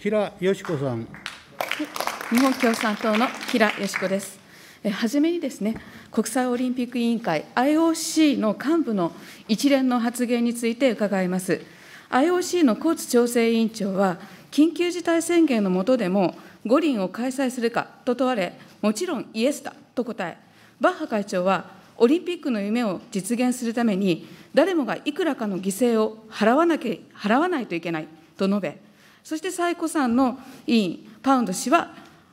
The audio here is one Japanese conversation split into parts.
吉良よし子さん。日本共産党の吉良よし子です。はじめにですね、国際オリンピック委員会 IOC の幹部の一連の発言について伺います。IOC のコーツ調整委員長は、緊急事態宣言の下でも五輪を開催するかと問われ、もちろんイエスだと答え、バッハ会長は、オリンピックの夢を実現するために、誰もがいくらかの犠牲を払わなきゃ払わないといけないと述べ、そして最古参の委員、パウンド氏は、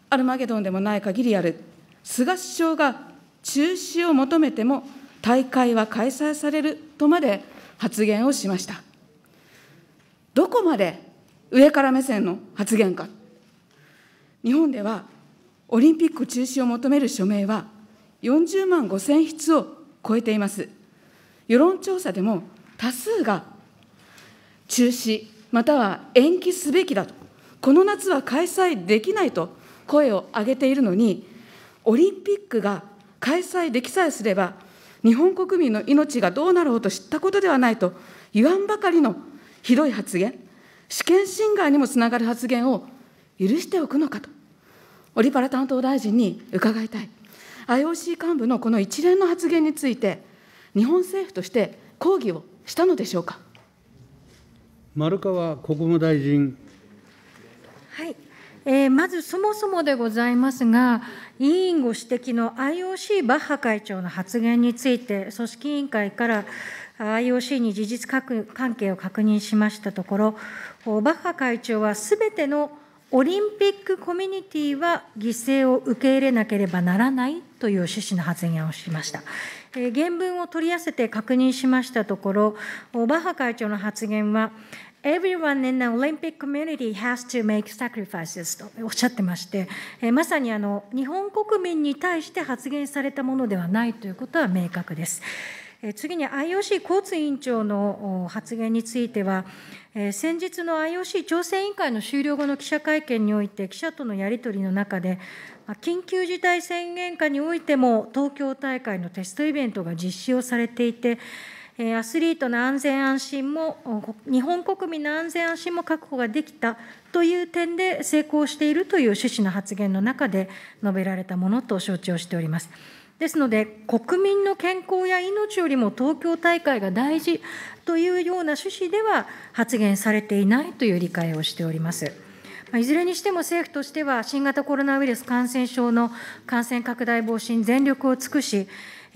アルマゲドンでもない限りやる、菅首相が中止を求めても、大会は開催されるとまで発言をしました。どこまで上から目線の発言か。日本では、オリンピック中止を求める署名は、40万5000筆を超えています。世論調査でも多数が中止または延期すべきだと、この夏は開催できないと声を上げているのに、オリンピックが開催できさえすれば、日本国民の命がどうなろうと知ったことではないと言わんばかりのひどい発言、主権侵害にもつながる発言を許しておくのかと、オリパラ担当大臣に伺いたい。IOC 幹部のこの一連の発言について、日本政府として抗議をしたのでしょうか。丸川国務大臣。はい、えー、まずそもそもでございますが、委員ご指摘の IOC バッハ会長の発言について、組織委員会から IOC に事実関係を確認しましたところ、バッハ会長はすべてのオリンピックコミュニティは犠牲を受け入れなければならないという趣旨の発言をしました。え原文を取り寄せて確認しましたところ、バッハ会長の発言は、everyone in the Olympic community has to make sacrifices とおっしゃってまして、えー、まさにあの日本国民に対して発言されたものではないということは明確です。えー、次に IOC コーツ委員長の発言については、えー、先日の IOC 調整委員会の終了後の記者会見において、記者とのやり取りの中で、緊急事態宣言下においても、東京大会のテストイベントが実施をされていて、アスリートの安全安心も、日本国民の安全安心も確保ができたという点で成功しているという趣旨の発言の中で述べられたものと承知をしております。ですので、国民の健康や命よりも東京大会が大事というような趣旨では発言されていないという理解をしております。いずれにしても政府としては、新型コロナウイルス感染症の感染拡大防止に全力を尽くし、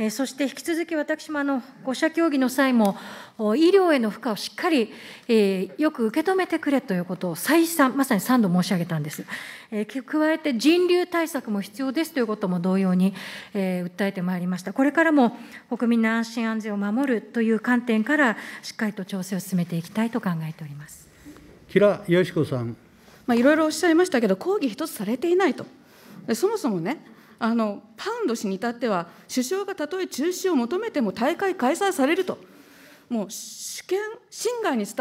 そして引き続き私もあの5者協議の際も、医療への負荷をしっかり、えよく受け止めてくれということを再三、まさに3度申し上げたんです。え加えて人流対策も必要ですということも同様に、え訴えてまいりました。これからも国民の安心安全を守るという観点から、しっかりと調整を進めていきたいと考えております。吉良よし子さん。まあ、いろいろおっしゃいましたけど、抗議一つされていないと。そもそもね、あのパウンド氏に至っては、首相がたとえ中止を求めても大会開催されると、もう主権侵害につ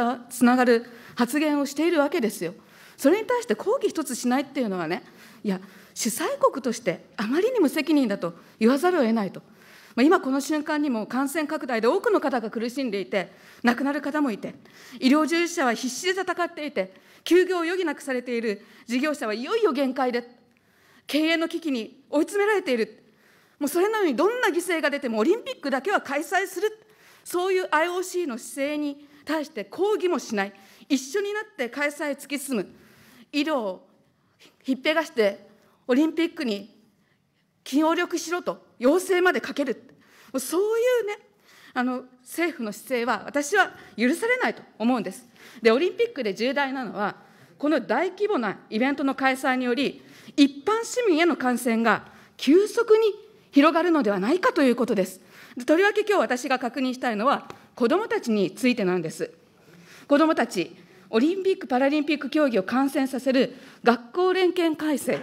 ながる発言をしているわけですよ。それに対して抗議一つしないっていうのはね、いや、主催国としてあまりに無責任だと言わざるを得ないと。まあ、今この瞬間にも感染拡大で多くの方が苦しんでいて、亡くなる方もいて、医療従事者は必死で戦っていて、休業を余儀なくされている事業者はいよいよ限界で、経営の危機に追い詰められている、もうそれなのにどんな犠牲が出てもオリンピックだけは開催する、そういう IOC の姿勢に対して抗議もしない、一緒になって開催突き進む、医療をひっぺがして、オリンピックに協力しろと、要請までかける、そういうね、あの政府の姿勢は、私は許されないと思うんです。で、オリンピックで重大なのは、この大規模なイベントの開催により、一般市民への感染が急速に広がるのではないかということです。とりわけ今日私が確認したいのは、子どもたちについてなんです。子どもたち、オリンピック・パラリンピック競技を観戦させる学校連携改正、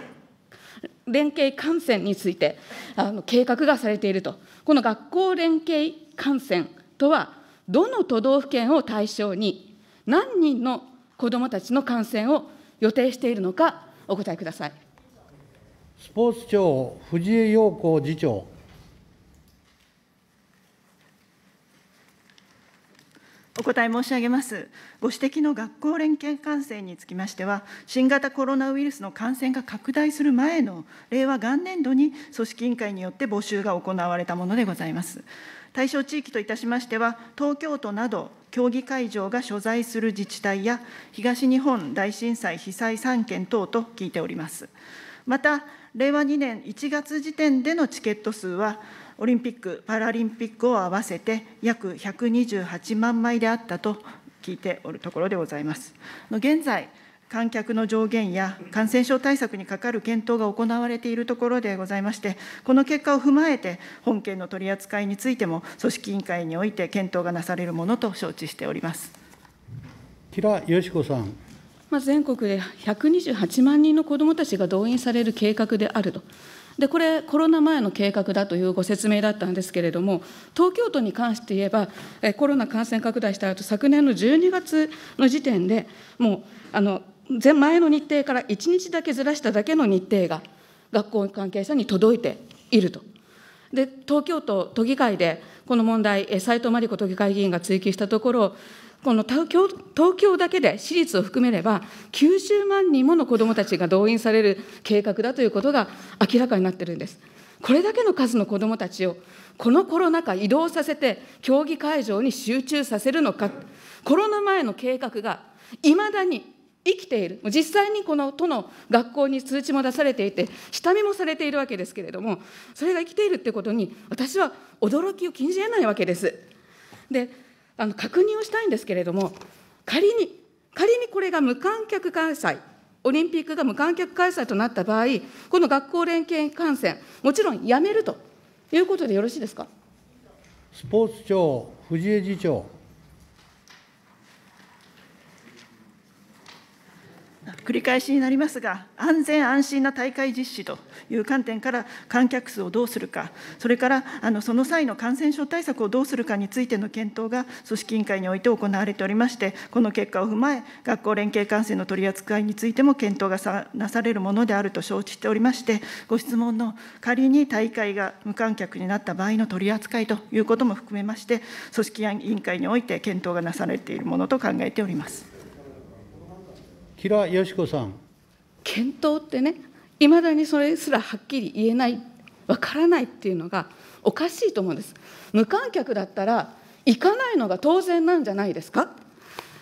連携観戦についてあの計画がされていると、この学校連携観戦とは、どの都道府県を対象に、何人の子どもたちの感染を予定しているのか、お答えください。スポーツ庁藤江陽子次長お答え申し上げます。ご指摘の学校連携観戦につきましては、新型コロナウイルスの感染が拡大する前の令和元年度に組織委員会によって募集が行われたものでございます。対象地域といたしましては、東京都など競技会場が所在する自治体や、東日本大震災被災3県等と聞いております。また、令和2年1月時点でのチケット数は、オリンピック・パラリンピックを合わせて約128万枚であったと聞いておるところでございます。現在観客の上限や感染症対策にかかる検討が行われているところでございまして、この結果を踏まえて、本件の取り扱いについても、組織委員会において検討がなされるものと承知しております。吉子さん。まあ、全国で128万人の子どもたちが動員される計画であると。でこれ、コロナ前の計画だというご説明だったんですけれども、東京都に関して言えば、コロナ感染拡大した後昨年の12月の時点で、もうあの前前の日程から1日だけずらしただけの日程が、学校関係者に届いていると。で東京都都議会でこの問題、斉藤真理子都議会議員が追及したところ、この東京東京だけで私立を含めれば、90万人もの子どもたちが動員される計画だということが明らかになっているんです。これだけの数の子どもたちを、このコロナ禍、移動させて、競技会場に集中させるのか、コロナ前の計画がいまだに生きている、実際にこの都の学校に通知も出されていて、下見もされているわけですけれども、それが生きているってことに、私は驚きを禁じ得ないわけです。であの確認をしたいんですけれども、仮に、仮にこれが無観客開催、オリンピックが無観客開催となった場合、この学校連携観戦、もちろんやめるということでよろしいですか。スポーツ庁、藤江次長。繰り返しになりますが、安全安心な大会実施という観点から観客数をどうするか、それからあのその際の感染症対策をどうするかについての検討が組織委員会において行われておりまして、この結果を踏まえ、学校連携観戦の取り扱いについても検討がなされるものであると承知しておりまして、ご質問の仮に大会が無観客になった場合の取り扱いということも含めまして、組織委員会において検討がなされているものと考えております。吉良よし子さん検討ってねいまだにそれすらはっきり言えないわからないっていうのがおかしいと思うんです無観客だったら行かないのが当然なんじゃないですか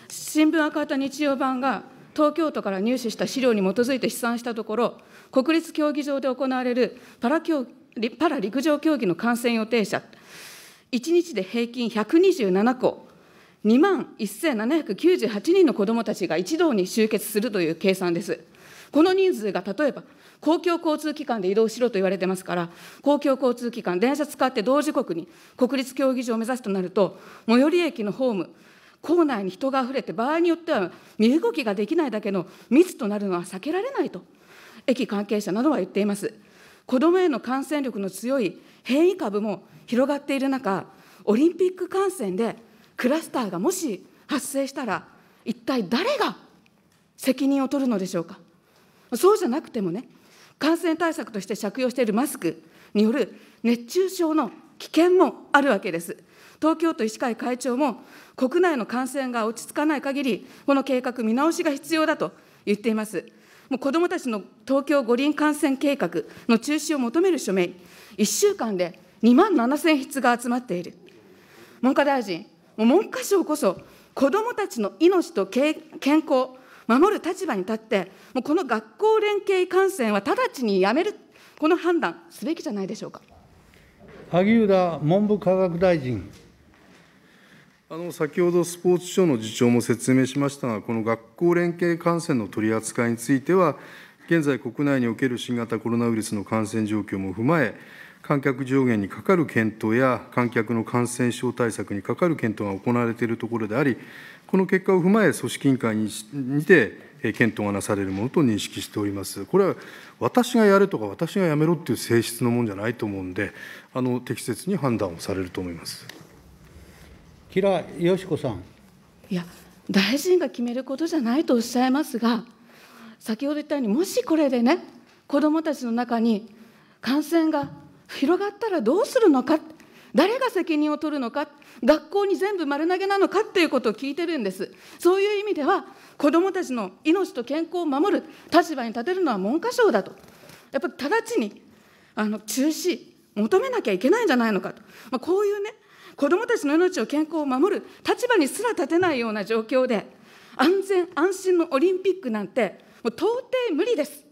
新聞赤旗日曜版が東京都から入手した資料に基づいて試算したところ、国立競技場で行われるパラパラ陸上競技の観戦予定者、1日で平均127校、2万1798人の子どもたちが一堂に集結するという計算です。この人数が例えば、公共交通機関で移動しろと言われてますから、公共交通機関、電車使って同時刻に国立競技場を目指すとなると、最寄り駅のホーム、構内に人があふれて、場合によっては身動きができないだけの密となるのは避けられないと、駅関係者などは言っています。子どもへの感染力の強い変異株も広がっている中、オリンピック感染でクラスターがもし発生したら、一体誰が責任を取るのでしょうか。そうじゃなくてもね、感染対策として着用しているマスクによる熱中症の危険もあるわけです。東京都医師会会長も、国内の感染が落ち着かない限り、この計画見直しが必要だと言っています。もう子どもたちの東京五輪感染計画の中止を求める署名、1週間で2万7000筆が集まっている。文科大臣、文科省こそ、子どもたちの命と健康、守る立場に立って、もうこの学校連携観戦は直ちにやめる、この判断、すべきじゃないでしょうか萩生田文部科学大臣。あの先ほどスポーツ庁の次長も説明しましたが、この学校連携観戦の取り扱いについては、現在、国内における新型コロナウイルスの感染状況も踏まえ、観客上限にかかる検討や観客の感染症対策にかかる検討が行われているところであり、この結果を踏まえ、組織委員会にて検討がなされるものと認識しております。これは私がやるとか、私がやめろっていう性質のもんじゃないと思うんで、あの適切に判断をされると思います。吉良よし子さん。いや、大臣が決めることじゃないとおっしゃいますが、先ほど言ったように、もしこれでね、子どもたちの中に感染が広がったらどうするのか誰が責任を取るのか学校に全部丸投げなのかっていうことを聞いてるんですそういう意味では子どもたちの命と健康を守る立場に立てるのは文科省だとやっぱり直ちにあの中止求めなきゃいけないんじゃないのかと、まあ、こういうね子どもたちの命を健康を守る立場にすら立てないような状況で安全安心のオリンピックなんてもう到底無理です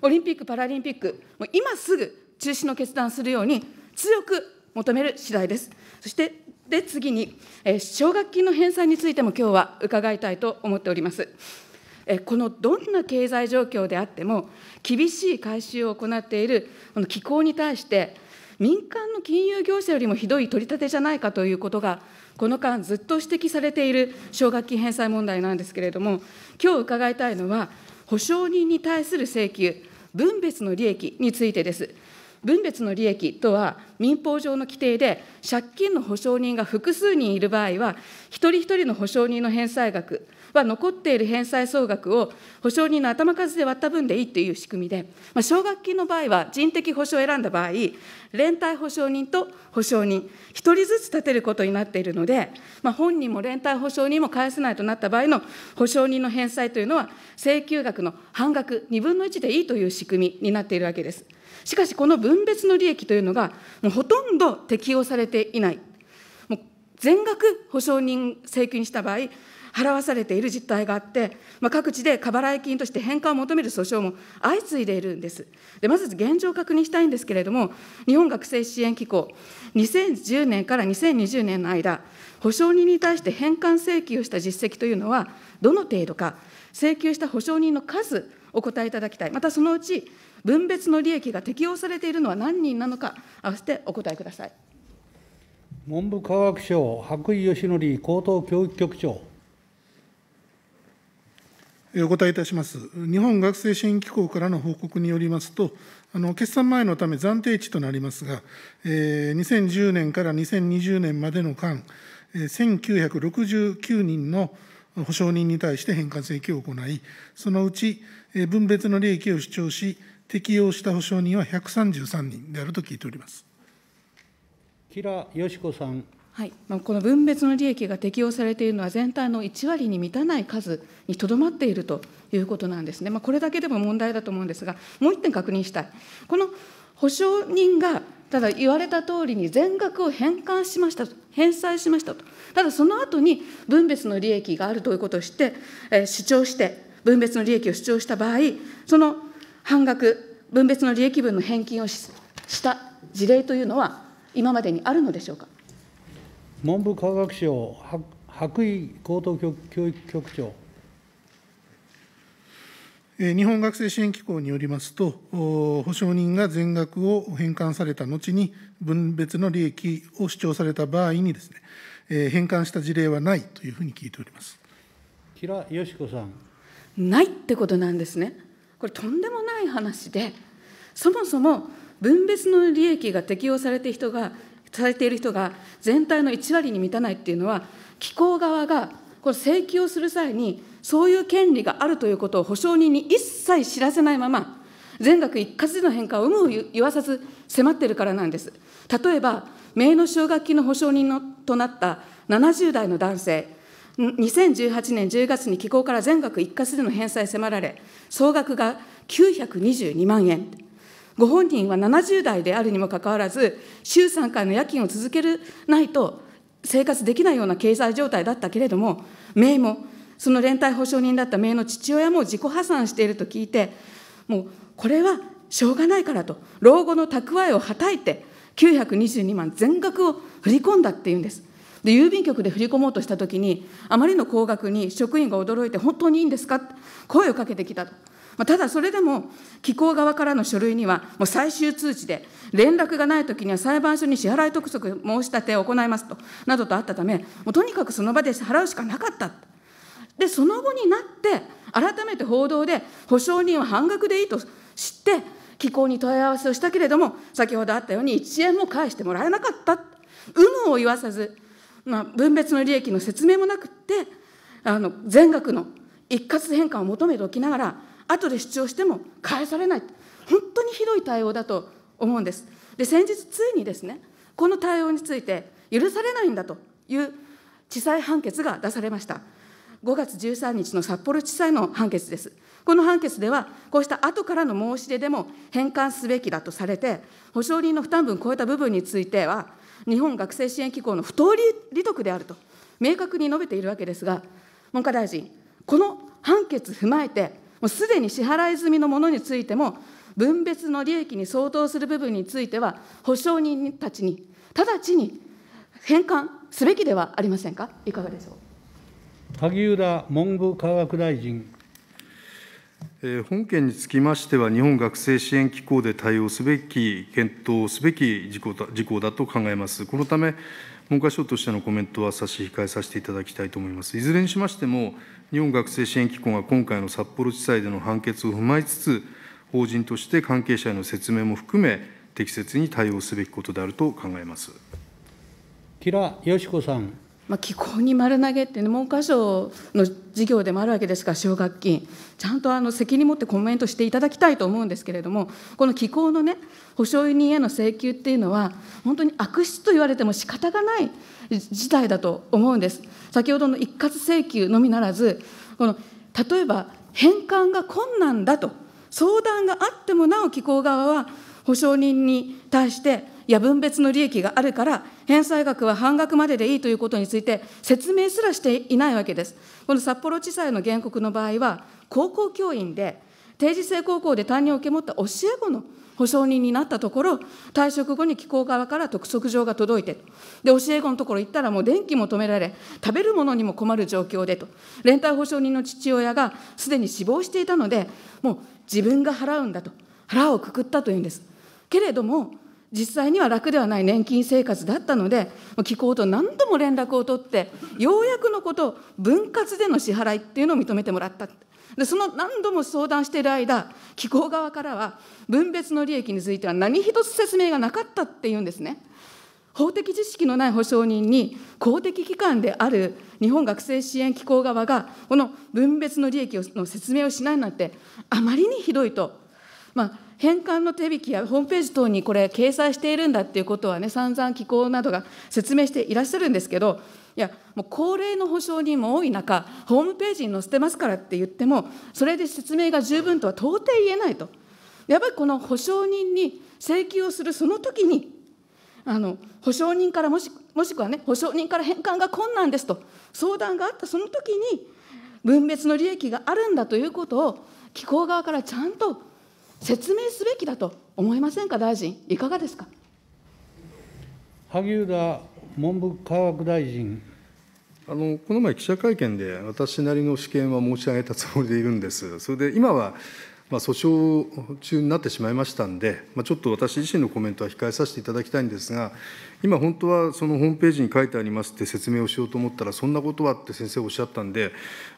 オリンピック・パラリンピックもう今すぐ中止の決断するように強く求める次第です。そしてで次に、え奨学金の返済についても今日は伺いたいと思っております。えこのどんな経済状況であっても、厳しい回収を行っているこの機構に対して、民間の金融業者よりもひどい取り立てじゃないかということが、この間、ずっと指摘されている奨学金返済問題なんですけれども、今日伺いたいのは、保証人に対する請求、分別の利益についてです。分別の利益とは民法上の規定で借金の保証人が複数人いる場合は一人一人の保証人の返済額ま残っている返済総額を保証人の頭数で割った分でいいという仕組みで、奨学金の場合は人的保証を選んだ場合、連帯保証人と保証人、1人ずつ立てることになっているので、本人も連帯保証人も返せないとなった場合の保証人の返済というのは、請求額の半額、2分の1でいいという仕組みになっているわけです。しかし、この分別の利益というのが、ほとんど適用されていない。全額保証人請求にした場合、払わされている実態があって、まあ、各地で過払い金として返還を求める訴訟も相次いでいるんです。でまず現状を確認したいんですけれども、日本学生支援機構、2010年から2020年の間、保証人に対して返還請求をした実績というのは、どの程度か、請求した保証人の数、お答えいただきたい、またそのうち分別の利益が適用されているのは何人なのか、合わせてお答えください。文部科学省、白井義則高等教育局長。お答えいたします。日本学生支援機構からの報告によりますと、あの決算前のため暫定値となりますが、えー、2010年から2020年までの間、1969人の保証人に対して返還請求を行い、そのうち、分別の利益を主張し、適用した保証人は133人であると聞いております。吉子さんはい、この分別の利益が適用されているのは、全体の1割に満たない数にとどまっているということなんですね、まあ、これだけでも問題だと思うんですが、もう1点確認したい、この保証人が、ただ言われた通りに全額を返還しましたと、返済しましたと、ただその後に分別の利益があるということをして、えー、主張して、分別の利益を主張した場合、その半額、分別の利益分の返金をした事例というのは、今までにあるのでしょうか。文部科学省白衣高等教育局長。日本学生支援機構によりますと、保証人が全額を返還された後に、分別の利益を主張された場合にです、ね、返還した事例はないというふうに聞いております吉良よし子さん。ないってことなんですね、これ、とんでもない話で、そもそも分別の利益が適用されて人がされている人が全体の1割に満たないっていうのは、機構側がこれ、請求をする際に、そういう権利があるということを保証人に一切知らせないまま、全額一括での返還を有無を言わさず迫っているからなんです。例えば、名の奨学金の保証人のとなった70代の男性、2018年10月に機構から全額一括での返済迫られ、総額が922万円。ご本人は70代であるにもかかわらず、週3回の夜勤を続けないと生活できないような経済状態だったけれども、名も、その連帯保証人だった名の父親も自己破産していると聞いて、もうこれはしょうがないからと、老後の蓄えをはたいて、922万全額を振り込んだっていうんです。で郵便局で振り込もうとしたときに、あまりの高額に職員が驚いて、本当にいいんですか声をかけてきたと。まただそれでも、機構側からの書類には、もう最終通知で、連絡がないときには裁判所に支払い督促申し立てを行いますと、などとあったため、もうとにかくその場で払うしかなかった。で、その後になって、改めて報道で、保証人は半額でいいと知って、機構に問い合わせをしたけれども、先ほどあったように1円も返してもらえなかった。有無を言わさず、まあ、分別の利益の説明もなくって、あの全額の一括返還を求めておきながら、後で主張しても返されない、本当にひどい対応だと思うんです。で、先日、ついにですね、この対応について、許されないんだという地裁判決が出されました。5月13日の札幌地裁の判決です。この判決では、こうした後からの申し出でも返還すべきだとされて、保証人の負担分を超えた部分については、日本学生支援機構の不当利得であると明確に述べているわけですが、文科大臣、この判決踏まえて、もうすでに支払い済みのものについても、分別の利益に相当する部分については、保証人たちに、直ちに返還すべきではありませんか、いかがでしょう萩生田文部科学大臣。本件につきましては、日本学生支援機構で対応すべき、検討すべき事項だと考えます。このため文科省としてのコメントは差し控えさせていただきたいと思います。いずれにしましても、日本学生支援機構が今回の札幌地裁での判決を踏まえつつ、法人として関係者への説明も含め、適切に対応すべきことであると考えます。吉子さん。まあ、気候に丸投げって、ね、文科省の事業でもあるわけですから奨学金ちゃんとあの責任持ってコメントしていただきたいと思うんですけれどもこの気候のね保証人への請求っていうのは本当に悪質と言われても仕方がない事態だと思うんです先ほどの一括請求のみならずこの例えば返還が困難だと相談があってもなお機構側は保証人に対してや、分別の利益があるから、返済額は半額まででいいということについて、説明すらしていないわけです。この札幌地裁の原告の場合は、高校教員で、定時制高校で担任を受け持った教え子の保証人になったところ、退職後に機構側から督促状が届いて、で、教え子のところ行ったらもう電気も止められ、食べるものにも困る状況でと、連帯保証人の父親がすでに死亡していたので、もう自分が払うんだと、腹をくくったというんです。けれども、実際には楽ではない年金生活だったので機構と何度も連絡を取ってようやくのこと分割での支払いっていうのを認めてもらったでその何度も相談している間機構側からは分別の利益については何一つ説明がなかったっていうんですね法的知識のない保証人に公的機関である日本学生支援機構側がこの分別の利益の説明をしないなんてあまりにひどいと、まあ、返還の手引きやホームページ等にこれ、掲載しているんだっていうことはね、散々機構などが説明していらっしゃるんですけど、いや、もう高齢の保証人も多い中、ホームページに載せてますからって言っても、それで説明が十分とは到底言えないと。やっぱりこの保証人に請求をするその時に、あの保証人からもしもしくはね、保証人から返還が困難ですと、相談があったその時に、分別の利益があるんだということを、機構側からちゃんと説明すべきだと思いませんか、大臣、いかがですか。萩生田文部科学大臣。あのこの前、記者会見で私なりの試験は申し上げたつもりでいるんです。それで今はまあ、訴訟中になってしまいましたんで、まあ、ちょっと私自身のコメントは控えさせていただきたいんですが、今、本当はそのホームページに書いてありますって説明をしようと思ったら、そんなことはって先生おっしゃったんで、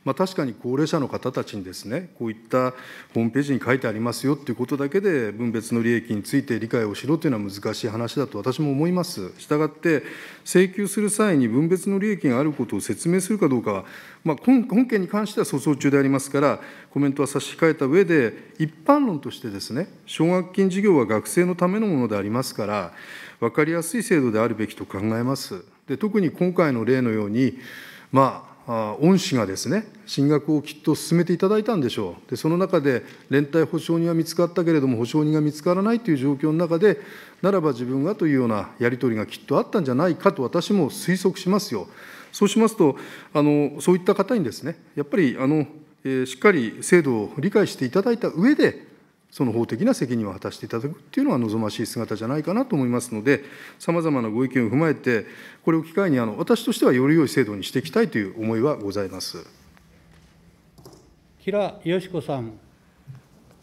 まあ、確かに高齢者の方たちにですね、こういったホームページに書いてありますよっていうことだけで、分別の利益について理解をしろというのは難しい話だと私も思います。したがって、請求する際に分別の利益があることを説明するかどうかは、ま本件に関しては訴訟中でありますから、コメントは差し控えた上で、一般論としてですね、奨学金事業は学生のためのものでありますから、分かりやすい制度であるべきと考えます。で特に今回の例のように、まあ、恩師がですね、進学をきっと進めていただいたんでしょう、でその中で連帯保証人は見つかったけれども、保証人が見つからないという状況の中で、ならば自分がというようなやり取りがきっとあったんじゃないかと、私も推測しますよ。そうしますと、あのそういった方にですね、やっぱりあの、えー、しっかり制度を理解していただいた上で、その法的な責任を果たしていただくっていうのは望ましい姿じゃないかなと思いますので、さまざまなご意見を踏まえて、これを機会にあの私としてはより良い制度にしていきたいという思いはございます。平よしこさん。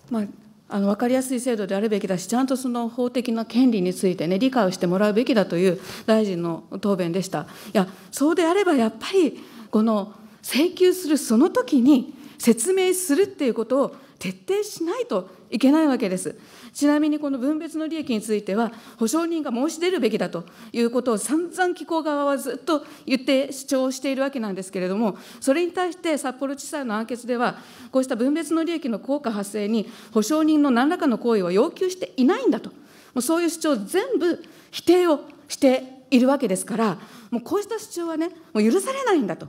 まあ、あの分かりやすい制度であるべきだし、ちゃんとその法的な権利について、ね、理解をしてもらうべきだという大臣の答弁でした。いや、そうであればやっぱり、この請求するその時に説明するっていうことを徹底しないといけないわけです。ちなみにこの分別の利益については、保証人が申し出るべきだということを散々機構側はずっと言って主張しているわけなんですけれども、それに対して札幌地裁の判決では、こうした分別の利益の効果発生に、保証人の何らかの行為を要求していないんだと、もうそういう主張全部否定をしているわけですから、もうこうした主張はね、もう許されないんだと。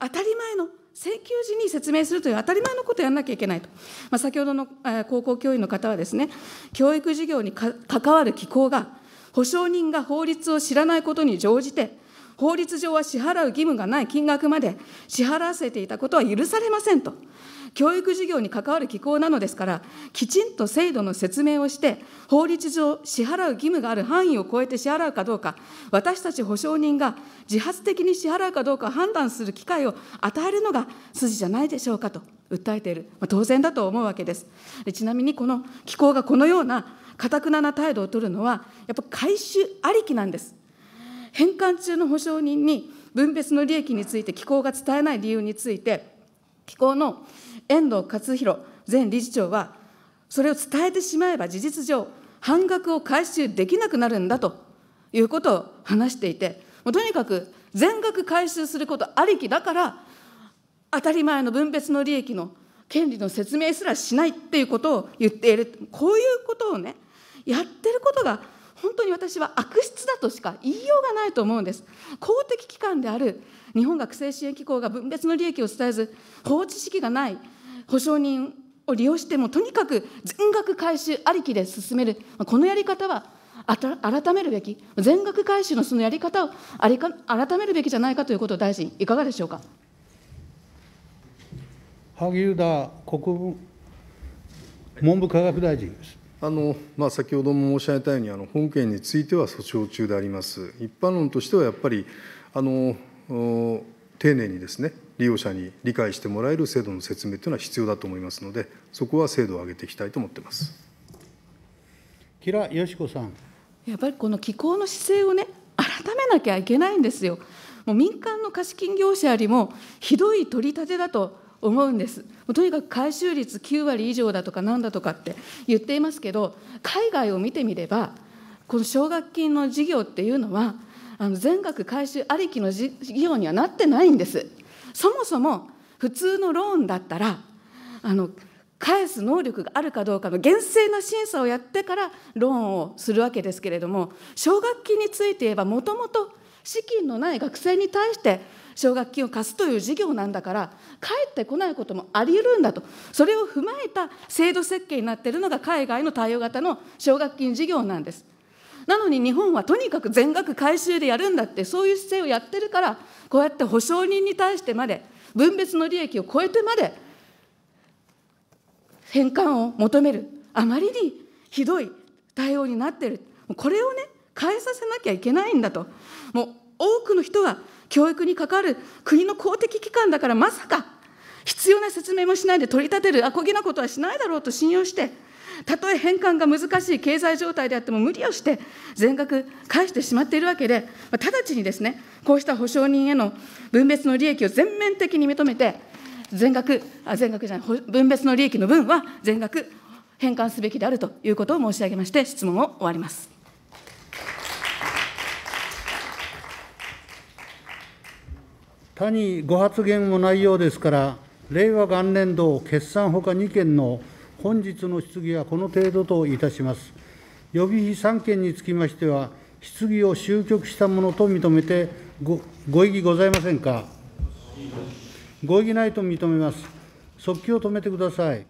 当たり前の請求時に説明するという当たり前のことをやらなきゃいけないと、まあ、先ほどの高校教員の方はですね、教育事業に関わる機構が、保証人が法律を知らないことに乗じて、法律上は支払う義務がない金額まで支払わせていたことは許されませんと。教育事業に関わる機構なのですから、きちんと制度の説明をして、法律上、支払う義務がある範囲を超えて支払うかどうか、私たち保証人が自発的に支払うかどうか判断する機会を与えるのが筋じゃないでしょうかと訴えている、まあ、当然だと思うわけです。ちなみに、この機構がこのようなかたくなな態度を取るのは、やっぱ回収ありきなんです。返還中の保証人に分別の利益について機構が伝えない理由について、機構の遠藤勝弘前理事長は、それを伝えてしまえば事実上、半額を回収できなくなるんだということを話していて、もうとにかく全額回収することありきだから、当たり前の分別の利益の権利の説明すらしないっていうことを言っている、こういうことをね、やってることが本当に私は悪質だとしか言いようがないと思うんです。公的機関である日本学生支援機構が分別の利益を伝えず、法知式がない保証人を利用してもとにかく全額回収ありきで進める、このやり方は改めるべき、全額回収のそのやり方を改めるべきじゃないかということを大臣、いかがでしょうか。萩生田国文部科学大臣です。あのまあ、先ほども申し上げたように、あの本件については訴訟中であります、一般論としてはやっぱり、あの丁寧にですね、利用者に理解してもらえる制度の説明というのは必要だと思いますので、そこは制度を上げていきたいと思ってます。吉良よし子さん。やっぱりこの気候の姿勢をね、改めなきゃいけないんですよ。もう民間の貸金業者よりもひどい取り立てだと思うんです。とにかく回収率9割以上だとかなんだとかって言っていますけど、海外を見てみれば、この奨学金の事業っていうのは、あの全額回収ありきの事業にはなってないんです。そもそも普通のローンだったらあの返す能力があるかどうかの厳正な審査をやってからローンをするわけですけれども奨学金について言えばもともと資金のない学生に対して奨学金を貸すという事業なんだから返ってこないこともあり得るんだとそれを踏まえた制度設計になっているのが海外の対応型の奨学金事業なんです。なのに日本はとにかく全額回収でやるんだってそういう姿勢をやってるからこうやって保証人に対してまで分別の利益を超えてまで返還を求めるあまりにひどい対応になってるこれをね変えさせなきゃいけないんだともう多くの人は教育に関わる国の公的機関だからまさか必要な説明もしないで取り立てるあこぎなことはしないだろうと信用してたとえ返還が難しい経済状態であっても無理をして全額返してしまっているわけで、直ちにですね、こうした保証人への分別の利益を全面的に認めて、全額、あ全額じゃない、分別の利益の分は全額返還すべきであるということを申し上げまして、質問を終わります。他にご発言も内容ですから、令和元年度決算ほか2件の本日の質疑はこの程度といたします。予備費3件につきましては、質疑を終局したものと認めてご、ご異議ございませんか。ご異議ないと認めます。即記を止めてください。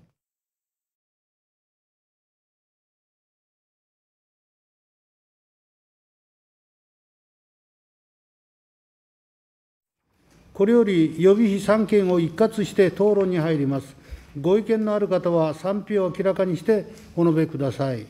これより予備費3件を一括して討論に入ります。ご意見のある方は賛否を明らかにしてお述べください。